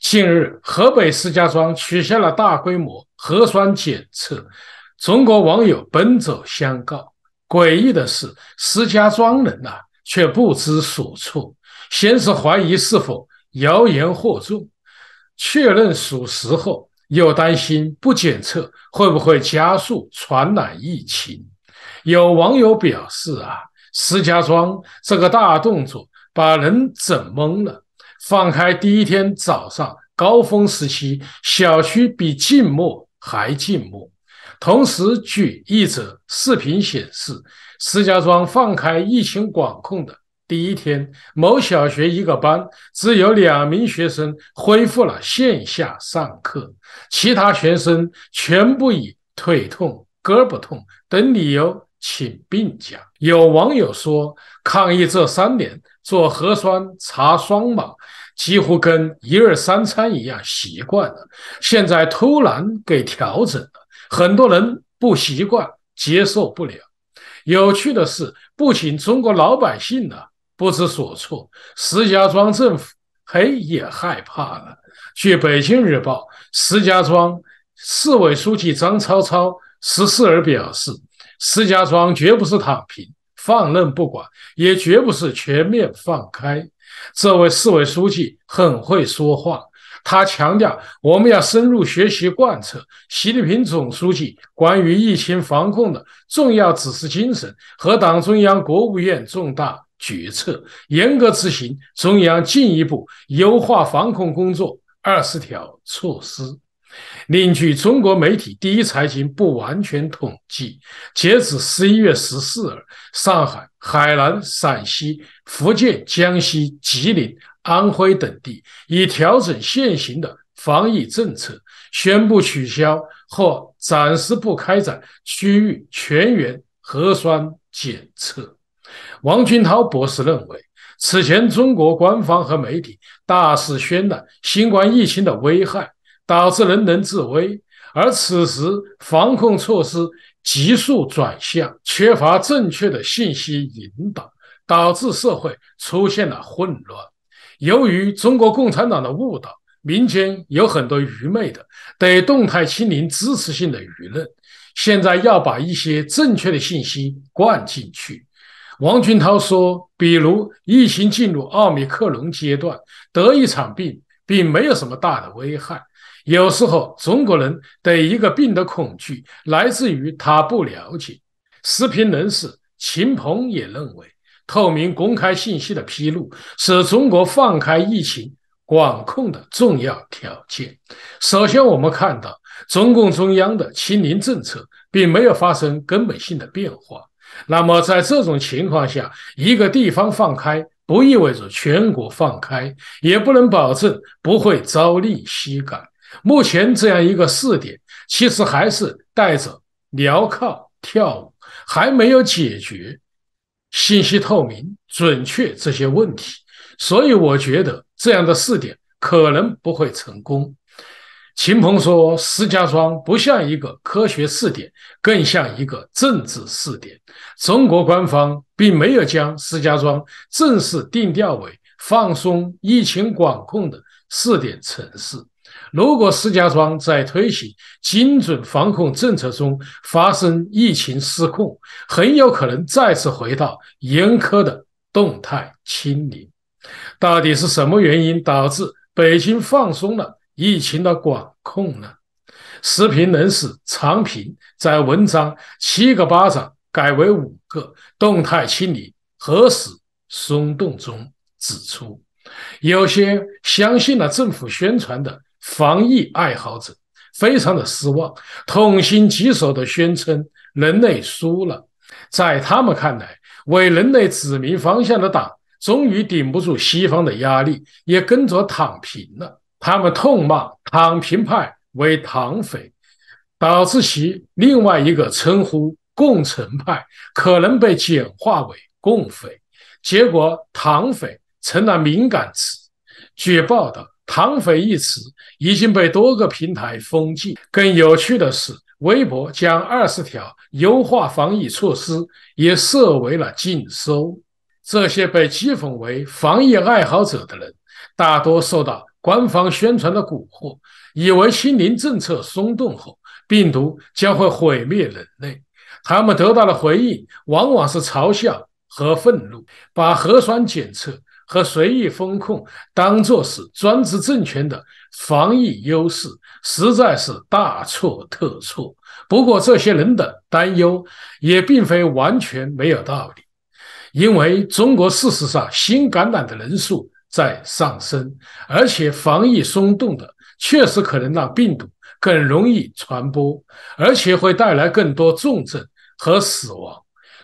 近日，河北石家庄取消了大规模核酸检测，中国网友奔走相告。诡异的是，石家庄人呐却不知所措，先是怀疑是否谣言惑众，确认属实后，又担心不检测会不会加速传染疫情。有网友表示啊，石家庄这个大动作把人整懵了。放开第一天早上高峰时期，小区比静默还静默。同时，据一则视频显示，石家庄放开疫情管控的第一天，某小学一个班只有两名学生恢复了线下上课，其他学生全部以腿痛、胳膊痛等理由请病假。有网友说，抗疫这三年做核酸查双码。几乎跟一日三餐一样习惯了，现在突然给调整了，很多人不习惯，接受不了。有趣的是，不仅中国老百姓呢不知所措，石家庄政府嘿也害怕了。据《北京日报》，石家庄市委书记张超超十四日表示，石家庄绝不是躺平放任不管，也绝不是全面放开。这位市委书记很会说话，他强调，我们要深入学习贯彻习近平总书记关于疫情防控的重要指示精神和党中央、国务院重大决策，严格执行中央进一步优化防控工作二十条措施。另据中国媒体第一财经不完全统计，截止十一月十四日，上海、海南、陕西、福建、江西、吉林、安徽等地已调整现行的防疫政策，宣布取消或暂时不开展区域全员核酸检测。王军涛博士认为，此前中国官方和媒体大肆渲染新冠疫情的危害。导致人人自危，而此时防控措施急速转向，缺乏正确的信息引导，导致社会出现了混乱。由于中国共产党的误导，民间有很多愚昧的、对动态清零支持性的舆论。现在要把一些正确的信息灌进去。王军涛说，比如疫情进入奥密克戎阶段，得一场病并没有什么大的危害。有时候，中国人对一个病的恐惧来自于他不了解。时评人士秦鹏也认为，透明公开信息的披露是中国放开疫情管控的重要条件。首先，我们看到中共中央的清零政策并没有发生根本性的变化。那么，在这种情况下，一个地方放开不意味着全国放开，也不能保证不会朝令夕改。目前这样一个试点，其实还是带着镣铐跳舞，还没有解决信息透明、准确这些问题。所以，我觉得这样的试点可能不会成功。秦鹏说：“石家庄不像一个科学试点，更像一个政治试点。中国官方并没有将石家庄正式定调为放松疫情管控的试点城市。”如果石家庄在推行精准防控政策中发生疫情失控，很有可能再次回到严苛的动态清零。到底是什么原因导致北京放松了疫情的管控呢？时评人士常平在文章《七个巴掌改为五个动态清零何时松动》中指出，有些相信了政府宣传的。防疫爱好者非常的失望，痛心疾首地宣称人类输了。在他们看来，为人类指明方向的党终于顶不住西方的压力，也跟着躺平了。他们痛骂躺平派为“躺匪”，导致其另外一个称呼“共存派”可能被简化为“共匪”。结果，“躺匪”成了敏感词。据报道。唐匪”一词已经被多个平台封禁。更有趣的是，微博将二十条优化防疫措施也设为了禁收。这些被讥讽为“防疫爱好者”的人，大多受到官方宣传的蛊惑，以为清零政策松动后，病毒将会毁灭人类。他们得到的回应往往是嘲笑和愤怒，把核酸检测。和随意风控当做是专制政权的防疫优势，实在是大错特错。不过，这些人的担忧也并非完全没有道理，因为中国事实上新感染的人数在上升，而且防疫松动的确实可能让病毒更容易传播，而且会带来更多重症和死亡。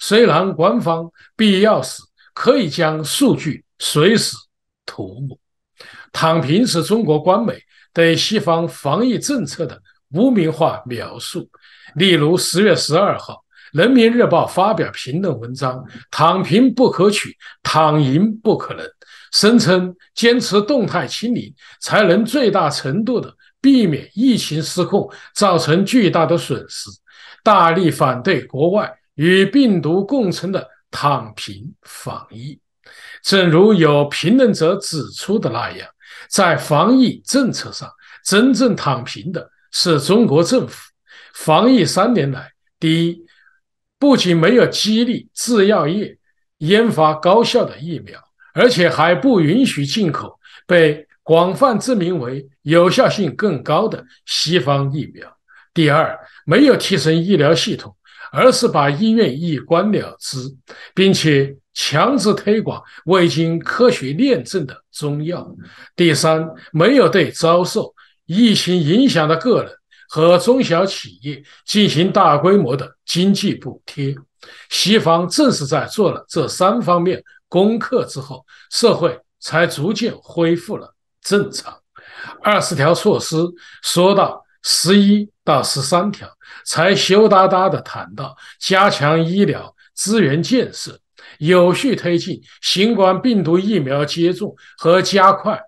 虽然官方必要时可以将数据。随时涂抹“躺平”是中国官媒对西方防疫政策的污名化描述。例如，十月十二号，《人民日报》发表评论文章：“躺平不可取，躺赢不可能。”声称坚持动态清零，才能最大程度的避免疫情失控，造成巨大的损失。大力反对国外与病毒共存的“躺平”防疫。正如有评论者指出的那样，在防疫政策上真正躺平的是中国政府。防疫三年来，第一，不仅没有激励制药业研发高效的疫苗，而且还不允许进口被广泛证明为有效性更高的西方疫苗；第二，没有提升医疗系统，而是把医院一关了之，并且。强制推广未经科学验证的中药。第三，没有对遭受疫情影响的个人和中小企业进行大规模的经济补贴。西方正是在做了这三方面功课之后，社会才逐渐恢复了正常。二十条措施说到十一到十三条，才羞答答地谈到加强医疗资源建设。有序推进新冠病毒疫苗接种和加快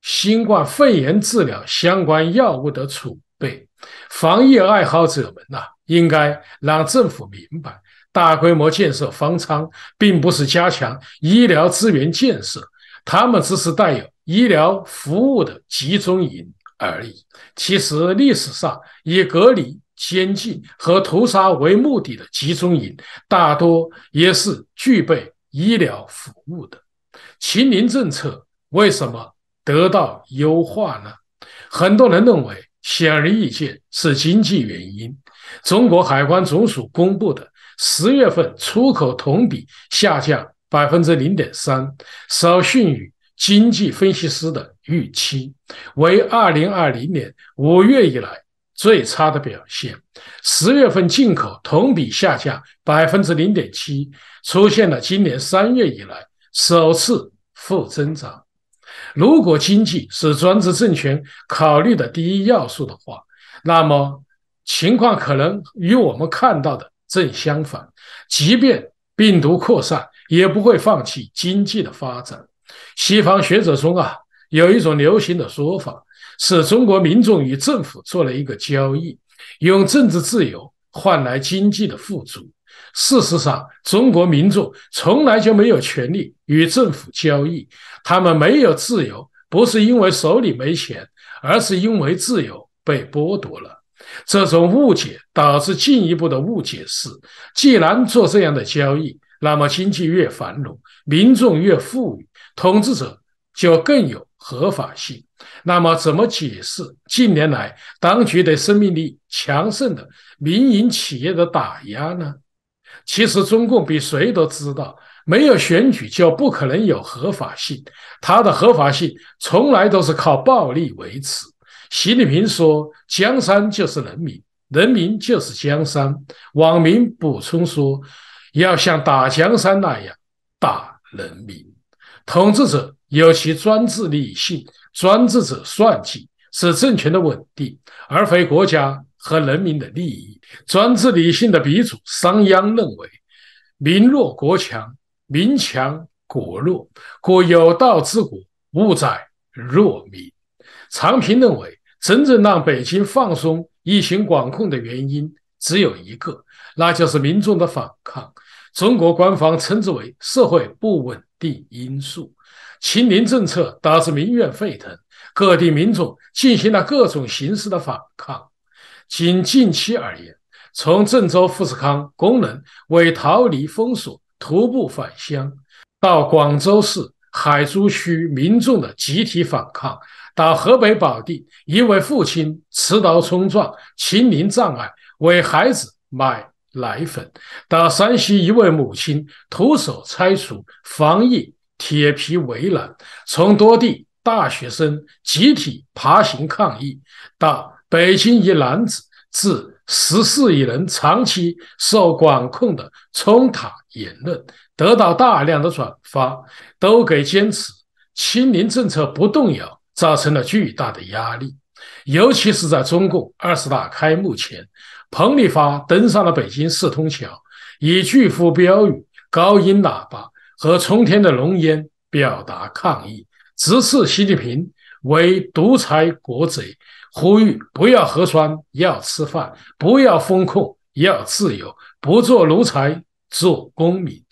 新冠肺炎治疗相关药物的储备，防疫爱好者们呐，应该让政府明白，大规模建设方舱并不是加强医疗资源建设，他们只是带有医疗服务的集中营而已。其实历史上以隔离。监禁和屠杀为目的的集中营，大多也是具备医疗服务的。秦零政策为什么得到优化呢？很多人认为，显而易见是经济原因。中国海关总署公布的十月份出口同比下降百分之零点三，稍逊于经济分析师的预期，为二零二零年五月以来。最差的表现，十月份进口同比下降百分之零点七，出现了今年三月以来首次负增长。如果经济是专制政权考虑的第一要素的话，那么情况可能与我们看到的正相反。即便病毒扩散，也不会放弃经济的发展。西方学者中啊，有一种流行的说法。是中国民众与政府做了一个交易，用政治自由换来经济的富足。事实上，中国民众从来就没有权利与政府交易，他们没有自由，不是因为手里没钱，而是因为自由被剥夺了。这种误解导致进一步的误解是：既然做这样的交易，那么经济越繁荣，民众越富裕，统治者就更有合法性。那么，怎么解释近年来当局对生命力强盛的民营企业的打压呢？其实，中共比谁都知道，没有选举就不可能有合法性，它的合法性从来都是靠暴力维持。习近平说：“江山就是人民，人民就是江山。”网民补充说：“要像打江山那样打人民。”统治者有其专制理性。专制者算计是政权的稳定，而非国家和人民的利益。专制理性的鼻祖商鞅认为，民弱国强，民强国弱，故有道之国，勿在弱民。常平认为，真正让北京放松疫情管控的原因只有一个，那就是民众的反抗。中国官方称之为社会不稳定因素。清零政策导致民怨沸腾，各地民众进行了各种形式的反抗。仅近期而言，从郑州富士康工人为逃离封锁徒步返乡，到广州市海珠区民众的集体反抗，到河北保定一位父亲持刀冲撞清零障碍为孩子买奶粉，到山西一位母亲徒手拆除防疫。铁皮围栏，从多地大学生集体爬行抗议，到北京一男子致十四亿人长期受管控的冲塔言论得到大量的转发，都给坚持清零政策不动摇造成了巨大的压力。尤其是在中共二十大开幕前，彭丽发登上了北京四通桥，以巨幅标语、高音喇叭。和冲天的浓烟表达抗议，直斥习近平为独裁国贼，呼吁不要核酸，要吃饭；不要封控，要自由；不做奴才，做公民。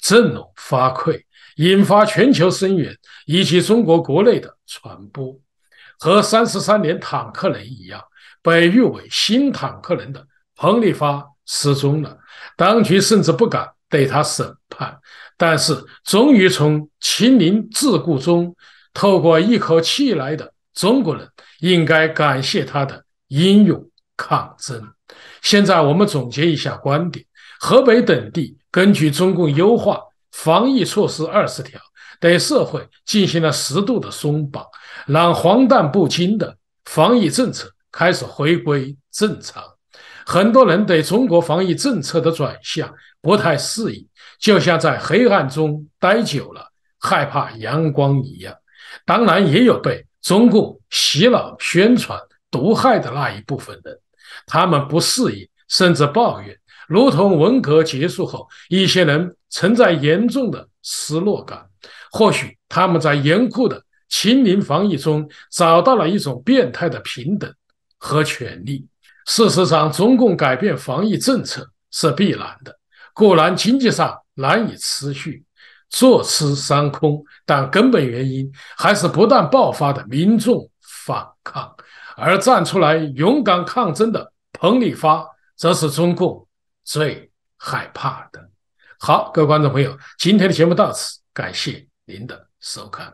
振聋发聩，引发全球声援以及中国国内的传播。和三十三年坦克人一样，被誉为新坦克人的彭丽发失踪了，当局甚至不敢对他审判。但是，终于从秦陵桎梏中透过一口气来的中国人，应该感谢他的英勇抗争。现在，我们总结一下观点：河北等地根据中共优化防疫措施二十条，对社会进行了适度的松绑，让荒诞不惊的防疫政策开始回归正常。很多人对中国防疫政策的转向不太适应。就像在黑暗中待久了害怕阳光一样，当然也有被中共洗脑、宣传毒害的那一部分人，他们不适应，甚至抱怨，如同文革结束后一些人存在严重的失落感。或许他们在严酷的清零防疫中找到了一种变态的平等和权利。事实上，中共改变防疫政策是必然的，固然经济上。难以持续，坐吃山空。但根本原因还是不断爆发的民众反抗，而站出来勇敢抗争的彭丽发，则是中共最害怕的。好，各位观众朋友，今天的节目到此，感谢您的收看。